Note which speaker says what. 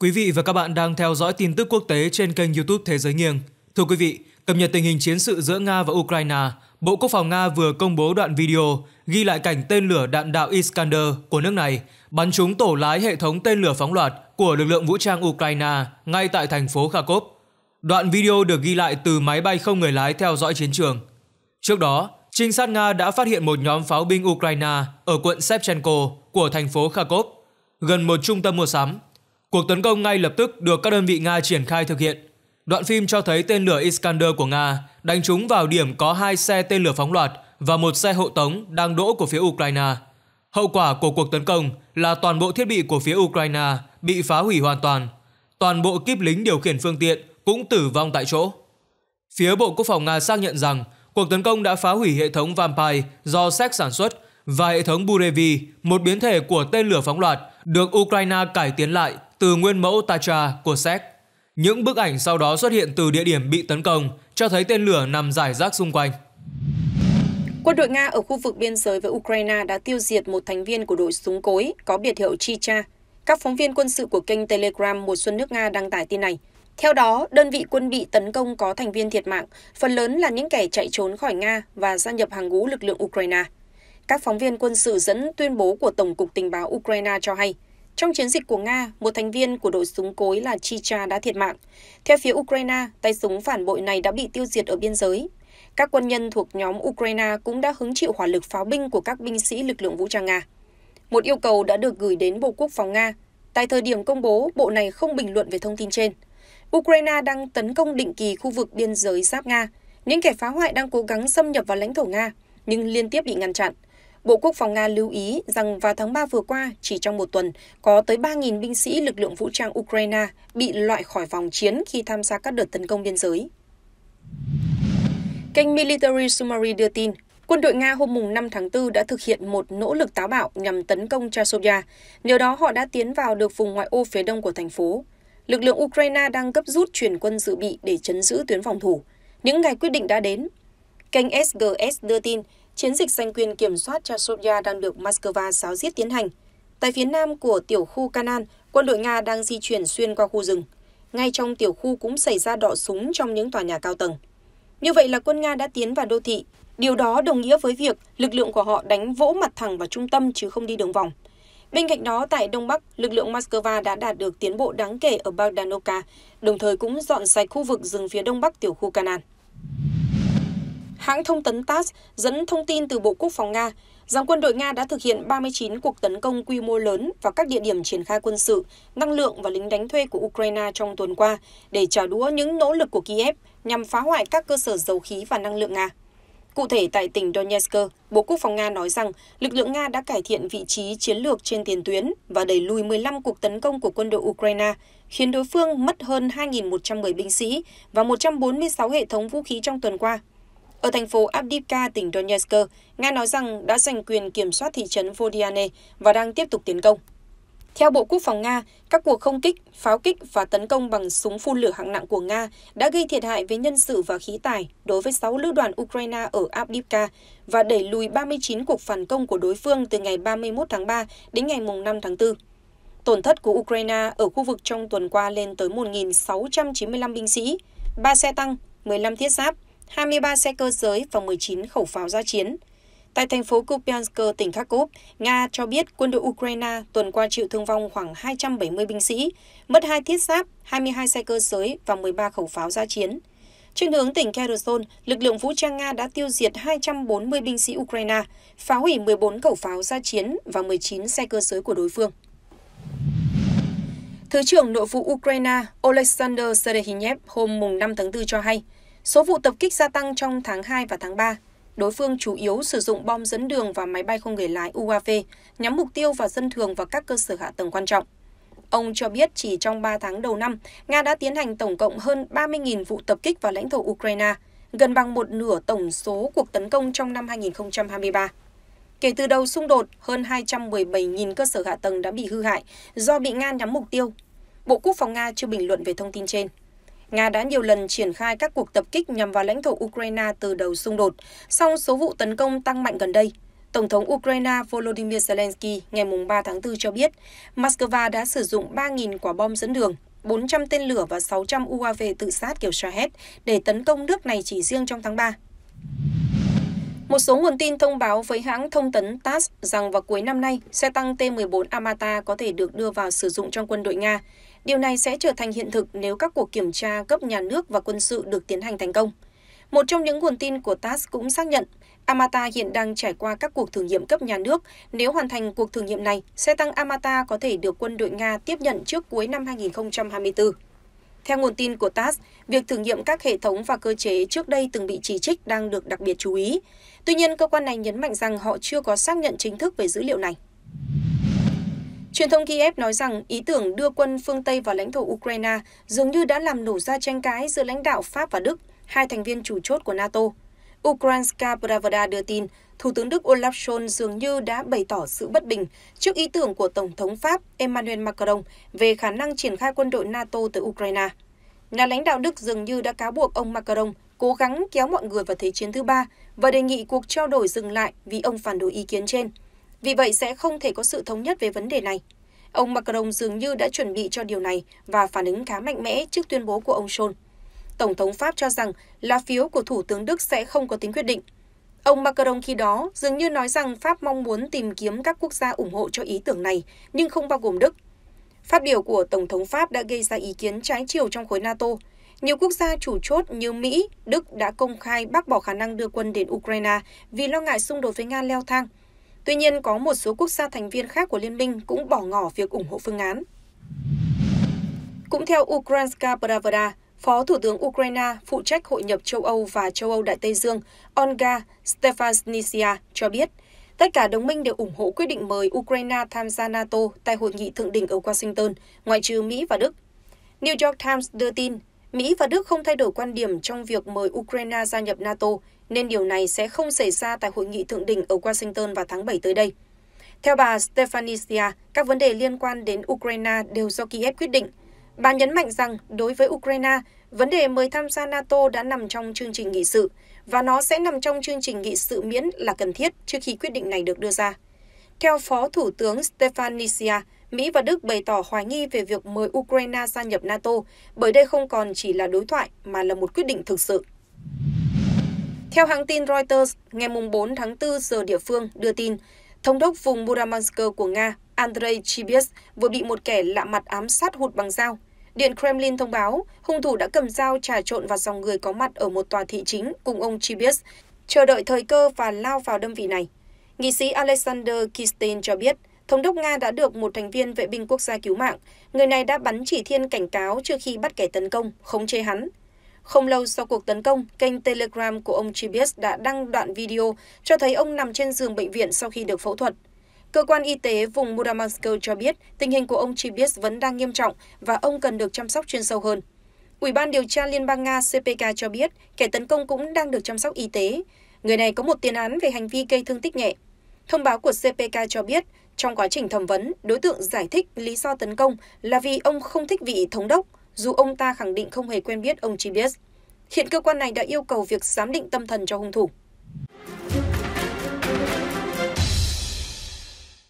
Speaker 1: Quý vị và các bạn đang theo dõi tin tức quốc tế trên kênh YouTube Thế giới nghiêng. Thưa quý vị, cập nhật tình hình chiến sự giữa Nga và Ukraine, Bộ Quốc phòng Nga vừa công bố đoạn video ghi lại cảnh tên lửa đạn đạo Iskander của nước này bắn trúng tổ lái hệ thống tên lửa phóng loạt của lực lượng vũ trang Ukraine ngay tại thành phố Kharkov. Đoạn video được ghi lại từ máy bay không người lái theo dõi chiến trường. Trước đó, trinh sát Nga đã phát hiện một nhóm pháo binh Ukraine ở quận Shevchenko của thành phố Kharkov, gần một trung tâm mua sắm cuộc tấn công ngay lập tức được các đơn vị Nga triển khai thực hiện. Đoạn phim cho thấy tên lửa Iskander của Nga đánh trúng vào điểm có hai xe tên lửa phóng loạt và một xe hộ tống đang đỗ của phía Ukraine. Hậu quả của cuộc tấn công là toàn bộ thiết bị của phía Ukraine bị phá hủy hoàn toàn. Toàn bộ kíp lính điều khiển phương tiện cũng tử vong tại chỗ. Phía Bộ Quốc phòng Nga xác nhận rằng cuộc tấn công đã phá hủy hệ thống Vampire do Séc sản xuất và hệ thống Burevi, một biến thể của tên lửa phóng loạt, được Ukraine cải tiến lại từ nguyên mẫu Tacha của Séc. Những bức ảnh sau đó xuất hiện từ địa điểm bị tấn công, cho thấy tên lửa nằm rải rác xung quanh.
Speaker 2: Quân đội Nga ở khu vực biên giới với Ukraine đã tiêu diệt một thành viên của đội súng cối có biệt hiệu Chicha. Các phóng viên quân sự của kênh Telegram Mùa Xuân nước Nga đăng tải tin này. Theo đó, đơn vị quân bị tấn công có thành viên thiệt mạng, phần lớn là những kẻ chạy trốn khỏi Nga và gia nhập hàng ngũ lực lượng Ukraine. Các phóng viên quân sự dẫn tuyên bố của Tổng cục Tình báo Ukraine cho hay – trong chiến dịch của Nga, một thành viên của đội súng cối là Chicha đã thiệt mạng. Theo phía Ukraine, tay súng phản bội này đã bị tiêu diệt ở biên giới. Các quân nhân thuộc nhóm Ukraine cũng đã hứng chịu hỏa lực pháo binh của các binh sĩ lực lượng vũ trang Nga. Một yêu cầu đã được gửi đến Bộ Quốc phòng Nga. Tại thời điểm công bố, bộ này không bình luận về thông tin trên. Ukraine đang tấn công định kỳ khu vực biên giới giáp Nga. Những kẻ phá hoại đang cố gắng xâm nhập vào lãnh thổ Nga, nhưng liên tiếp bị ngăn chặn. Bộ Quốc phòng Nga lưu ý rằng vào tháng ba vừa qua, chỉ trong một tuần, có tới 3.000 binh sĩ lực lượng vũ trang Ukraine bị loại khỏi vòng chiến khi tham gia các đợt tấn công biên giới. Kênh Military Summary đưa tin, quân đội Nga hôm 5 tháng 4 đã thực hiện một nỗ lực táo bạo nhằm tấn công Chasovia, nhờ đó họ đã tiến vào được vùng ngoại ô phía đông của thành phố. Lực lượng Ukraine đang gấp rút chuyển quân dự bị để chấn giữ tuyến phòng thủ. Những ngày quyết định đã đến. Kênh SGS đưa tin, Chiến dịch giành quyền kiểm soát Chasovia đang được Moscow giáo diết tiến hành. Tại phía nam của tiểu khu Kanan, quân đội Nga đang di chuyển xuyên qua khu rừng. Ngay trong tiểu khu cũng xảy ra đọ súng trong những tòa nhà cao tầng. Như vậy là quân Nga đã tiến vào đô thị. Điều đó đồng nghĩa với việc lực lượng của họ đánh vỗ mặt thẳng vào trung tâm chứ không đi đường vòng. Bên cạnh đó, tại Đông Bắc, lực lượng Moscow đã đạt được tiến bộ đáng kể ở Bogdanovka, đồng thời cũng dọn sạch khu vực rừng phía Đông Bắc tiểu khu Kanan. Hãng thông tấn TASS dẫn thông tin từ Bộ Quốc phòng Nga rằng quân đội Nga đã thực hiện 39 cuộc tấn công quy mô lớn vào các địa điểm triển khai quân sự, năng lượng và lính đánh thuê của Ukraine trong tuần qua để trả đũa những nỗ lực của Kiev nhằm phá hoại các cơ sở dầu khí và năng lượng Nga. Cụ thể tại tỉnh Donetsk, Bộ Quốc phòng Nga nói rằng lực lượng Nga đã cải thiện vị trí chiến lược trên tiền tuyến và đẩy lùi 15 cuộc tấn công của quân đội Ukraine, khiến đối phương mất hơn 2.110 binh sĩ và 146 hệ thống vũ khí trong tuần qua. Ở thành phố Avdiivka, tỉnh Donetsk, Nga nói rằng đã giành quyền kiểm soát thị trấn Vodiane và đang tiếp tục tiến công. Theo Bộ Quốc phòng Nga, các cuộc không kích, pháo kích và tấn công bằng súng phun lửa hạng nặng của Nga đã gây thiệt hại về nhân sự và khí tài đối với 6 lữ đoàn Ukraine ở Avdiivka và đẩy lùi 39 cuộc phản công của đối phương từ ngày 31 tháng 3 đến ngày 5 tháng 4. Tổn thất của Ukraine ở khu vực trong tuần qua lên tới 1.695 binh sĩ, 3 xe tăng, 15 thiết giáp, 23 xe cơ giới và 19 khẩu pháo gia chiến. Tại thành phố Kupiansk, tỉnh Kharkov, Nga cho biết quân đội Ukraine tuần qua chịu thương vong khoảng 270 binh sĩ, mất 2 thiết giáp, 22 xe cơ giới và 13 khẩu pháo gia chiến. Trên hướng tỉnh Kherson, lực lượng vũ trang Nga đã tiêu diệt 240 binh sĩ Ukraine, phá hủy 14 khẩu pháo gia chiến và 19 xe cơ giới của đối phương. Thứ trưởng Nội vụ Ukraine Oleksandr Serehinev hôm 5 tháng 4 cho hay, Số vụ tập kích gia tăng trong tháng 2 và tháng 3. Đối phương chủ yếu sử dụng bom dẫn đường và máy bay không người lái UAV, nhắm mục tiêu vào dân thường và các cơ sở hạ tầng quan trọng. Ông cho biết chỉ trong 3 tháng đầu năm, Nga đã tiến hành tổng cộng hơn 30.000 vụ tập kích vào lãnh thổ Ukraine, gần bằng một nửa tổng số cuộc tấn công trong năm 2023. Kể từ đầu xung đột, hơn 217.000 cơ sở hạ tầng đã bị hư hại do bị Nga nhắm mục tiêu. Bộ Quốc phòng Nga chưa bình luận về thông tin trên nga đã nhiều lần triển khai các cuộc tập kích nhằm vào lãnh thổ ukraine từ đầu xung đột song số vụ tấn công tăng mạnh gần đây Tổng thống Ukraine Volodymyr Zelensky ngày 3 tháng 4 cho biết Moscow đã sử dụng 3.000 quả bom dẫn đường, 400 tên lửa và 600 UAV tự sát kiểu Shahed để tấn công nước này chỉ riêng trong tháng 3. Một số nguồn tin thông báo với hãng thông tấn TASS rằng vào cuối năm nay, xe tăng T-14 Amata có thể được đưa vào sử dụng trong quân đội Nga. Điều này sẽ trở thành hiện thực nếu các cuộc kiểm tra cấp nhà nước và quân sự được tiến hành thành công. Một trong những nguồn tin của TASS cũng xác nhận, Amata hiện đang trải qua các cuộc thử nghiệm cấp nhà nước. Nếu hoàn thành cuộc thử nghiệm này, xe tăng Amata có thể được quân đội Nga tiếp nhận trước cuối năm 2024. Theo nguồn tin của TASS, việc thử nghiệm các hệ thống và cơ chế trước đây từng bị chỉ trích đang được đặc biệt chú ý. Tuy nhiên, cơ quan này nhấn mạnh rằng họ chưa có xác nhận chính thức về dữ liệu này. Truyền thông Kiev nói rằng ý tưởng đưa quân phương Tây vào lãnh thổ Ukraine dường như đã làm nổ ra tranh cãi giữa lãnh đạo Pháp và Đức, hai thành viên chủ chốt của NATO. Ukrainska Pravda đưa tin, Thủ tướng Đức Olaf Scholz dường như đã bày tỏ sự bất bình trước ý tưởng của Tổng thống Pháp Emmanuel Macron về khả năng triển khai quân đội NATO tới Ukraine. Nhà lãnh đạo Đức dường như đã cáo buộc ông Macron cố gắng kéo mọi người vào Thế chiến thứ ba và đề nghị cuộc trao đổi dừng lại vì ông phản đối ý kiến trên vì vậy sẽ không thể có sự thống nhất về vấn đề này. Ông Macron dường như đã chuẩn bị cho điều này và phản ứng khá mạnh mẽ trước tuyên bố của ông Scholz. Tổng thống Pháp cho rằng lá phiếu của Thủ tướng Đức sẽ không có tính quyết định. Ông Macron khi đó dường như nói rằng Pháp mong muốn tìm kiếm các quốc gia ủng hộ cho ý tưởng này, nhưng không bao gồm Đức. Phát biểu của Tổng thống Pháp đã gây ra ý kiến trái chiều trong khối NATO. Nhiều quốc gia chủ chốt như Mỹ, Đức đã công khai bác bỏ khả năng đưa quân đến Ukraine vì lo ngại xung đột với Nga leo thang – Tuy nhiên, có một số quốc gia thành viên khác của liên minh cũng bỏ ngỏ việc ủng hộ phương án. Cũng theo Ukrainska Pravda, Phó Thủ tướng Ukraine phụ trách hội nhập châu Âu và châu Âu Đại Tây Dương Olga Stefanisya cho biết, tất cả đồng minh đều ủng hộ quyết định mời Ukraine tham gia NATO tại hội nghị thượng đỉnh ở Washington, ngoại trừ Mỹ và Đức. New York Times đưa tin, Mỹ và Đức không thay đổi quan điểm trong việc mời Ukraine gia nhập NATO, nên điều này sẽ không xảy ra tại hội nghị thượng đỉnh ở Washington vào tháng 7 tới đây. Theo bà Stefanisia, các vấn đề liên quan đến Ukraine đều do Kiev quyết định. Bà nhấn mạnh rằng đối với Ukraine, vấn đề mời tham gia NATO đã nằm trong chương trình nghị sự và nó sẽ nằm trong chương trình nghị sự miễn là cần thiết trước khi quyết định này được đưa ra. Theo Phó Thủ tướng Stefanisia, Mỹ và Đức bày tỏ hoài nghi về việc mời Ukraine gia nhập NATO, bởi đây không còn chỉ là đối thoại mà là một quyết định thực sự. Theo hãng tin Reuters, ngày 4 tháng 4 giờ địa phương đưa tin, Thống đốc vùng Murmansk của Nga Andrei Chibis vừa bị một kẻ lạ mặt ám sát hụt bằng dao. Điện Kremlin thông báo, hung thủ đã cầm dao trà trộn vào dòng người có mặt ở một tòa thị chính cùng ông Chibis, chờ đợi thời cơ và lao vào đơn vị này. Nghị sĩ Alexander Kistin cho biết, thống đốc Nga đã được một thành viên vệ binh quốc gia cứu mạng. Người này đã bắn chỉ thiên cảnh cáo trước khi bắt kẻ tấn công, khống chế hắn. Không lâu sau cuộc tấn công, kênh Telegram của ông Chibis đã đăng đoạn video cho thấy ông nằm trên giường bệnh viện sau khi được phẫu thuật. Cơ quan y tế vùng Murmansk cho biết tình hình của ông Chibis vẫn đang nghiêm trọng và ông cần được chăm sóc chuyên sâu hơn. Ủy ban điều tra Liên bang Nga CPK cho biết kẻ tấn công cũng đang được chăm sóc y tế. Người này có một tiền án về hành vi gây thương tích nhẹ. Thông báo của CPK cho biết, trong quá trình thẩm vấn, đối tượng giải thích lý do tấn công là vì ông không thích vị thống đốc, dù ông ta khẳng định không hề quen biết ông Chibies. Hiện cơ quan này đã yêu cầu việc giám định tâm thần cho hung thủ.